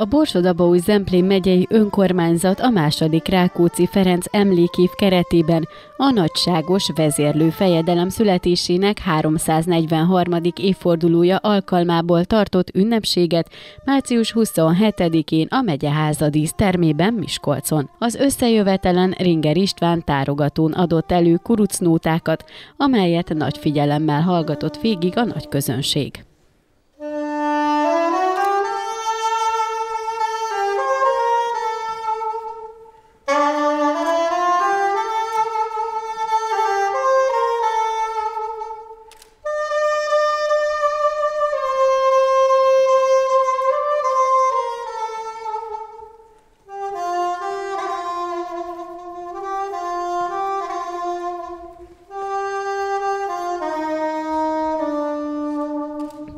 A Borsodabói Zemplén megyei önkormányzat a második Rákóczi Ferenc emlékév keretében a nagyságos vezérlő fejedelem születésének 343. évfordulója alkalmából tartott ünnepséget március 27-én a megyeháza dísztermében Miskolcon. Az összejövetelen Ringer István tárogatón adott elő kurucnótákat, amelyet nagy figyelemmel hallgatott végig a nagy közönség.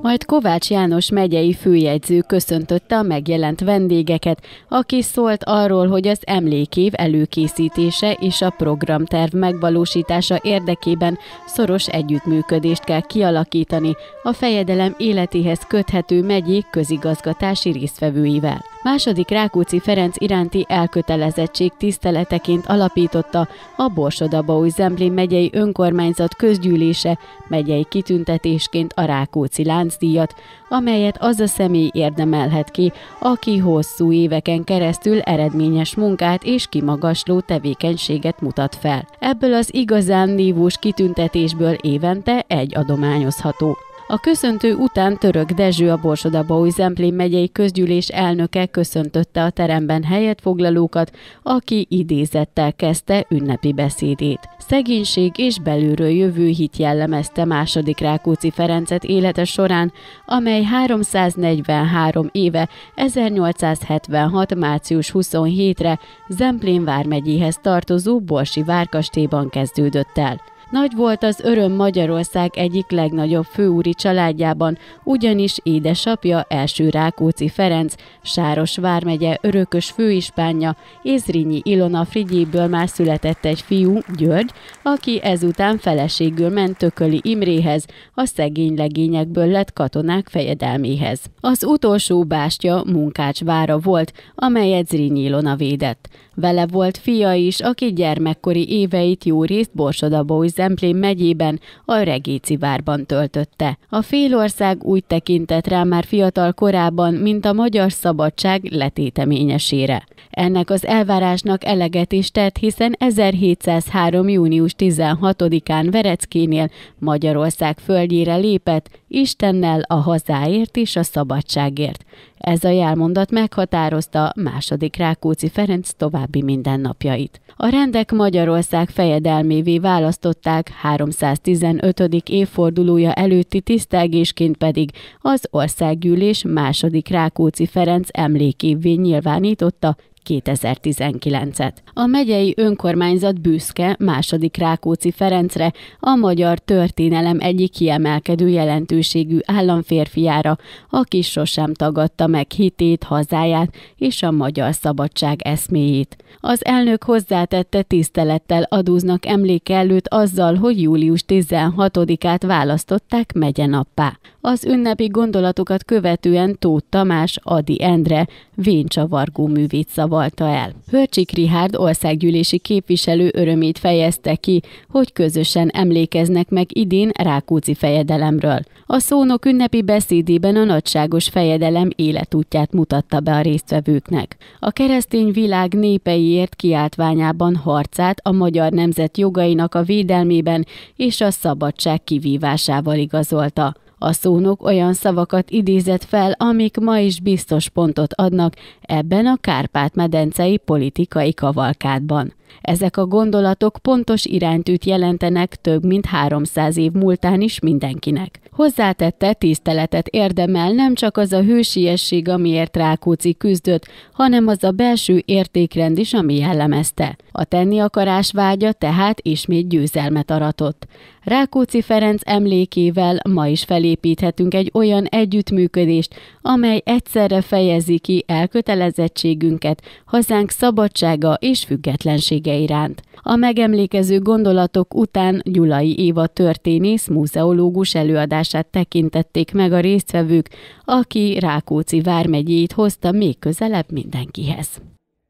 Majd Kovács János megyei főjegyző köszöntötte a megjelent vendégeket, aki szólt arról, hogy az emlékév előkészítése és a programterv megvalósítása érdekében szoros együttműködést kell kialakítani a fejedelem életéhez köthető megyék közigazgatási résztvevőivel. Második Rákóczi Ferenc iránti elkötelezettség tiszteleteként alapította a Borsodabaúj Zemplén megyei önkormányzat közgyűlése megyei kitüntetésként a Rákóczi Lánc pénzdíjat, amelyet az a személy érdemelhet ki, aki hosszú éveken keresztül eredményes munkát és kimagasló tevékenységet mutat fel. Ebből az igazán nívós kitüntetésből évente egy adományozható. A köszöntő után Török Dezső a Borsodabói Zemplén megyei közgyűlés elnöke köszöntötte a teremben helyet foglalókat, aki idézettel kezdte ünnepi beszédét. Szegénység és belülről jövő hit jellemezte második Rákóczi Ferencet élete során, amely 343 éve 1876. március 27-re Zemplén vármegyéhez tartozó Borsi várkastéban kezdődött el. Nagy volt az öröm Magyarország egyik legnagyobb főúri családjában, ugyanis édesapja első Rákóczi Ferenc, Sáros vármegye örökös főispánja, Ézrinyi Ilona Frigyéből már született egy fiú, György, aki ezután feleségül ment Tököli Imréhez, a szegény legényekből lett katonák fejedelméhez. Az utolsó bástya Munkács vára volt, amelyet Zrínyi Ilona védett. Vele volt fia is, aki gyermekkori éveit jó részt Borsodabói Zemplén megyében, a Regéci várban töltötte. A félország úgy tekintett rá már fiatal korában, mint a magyar szabadság letéteményesére. Ennek az elvárásnak eleget is tett, hiszen 1703. június 16-án Vereckénél Magyarország földjére lépett, Istennel a hazáért és a szabadságért. Ez a jelmondat meghatározta második Rákóczi Ferenc további mindennapjait. A rendek Magyarország fejedelmévé választották 315. évfordulója előtti tisztelgésként pedig az országgyűlés második Rákóczi Ferenc emlékévé nyilvánította 2019-et. A megyei önkormányzat büszke második Rákóczi Ferencre, a magyar történelem egyik kiemelkedő jelentőségű államférfiára, aki sosem tagadta meg hitét, hazáját és a magyar szabadság eszméjét. Az elnök hozzátette tisztelettel adóznak emléke előtt azzal, hogy július 16-át választották megyenappá. Az ünnepi gondolatokat követően Tóth Tamás, Adi Endre, vénchavargó művét szavalta el. Hörcsik Rihárd országgyűlési képviselő örömét fejezte ki, hogy közösen emlékeznek meg idén Rákóczi fejedelemről. A szónok ünnepi beszédében a nagyságos fejedelem életútját mutatta be a résztvevőknek. A keresztény világ népeiért kiáltványában harcát a magyar nemzet jogainak a védelmében és a szabadság kivívásával igazolta. A szónok olyan szavakat idézett fel, amik ma is biztos pontot adnak ebben a Kárpát-medencei politikai kavalkádban. Ezek a gondolatok pontos iránytűt jelentenek több mint 300 év múltán is mindenkinek. Hozzátette, tiszteletet érdemel nem csak az a hősiesség, amiért Rákóczi küzdött, hanem az a belső értékrend is, ami jellemezte. A tenni akarás vágya tehát ismét győzelmet aratott. Rákóczi Ferenc emlékével ma is felépíthetünk egy olyan együttműködést, amely egyszerre fejezi ki elkötelezettségünket, hazánk szabadsága és függetlensége öröksége iránt. A megemlékező gondolatok után Gyulai Éva történész múzeológus előadását tekintették meg a résztvevők, aki Rákóczi vármegyét hozta még közelebb mindenkihez.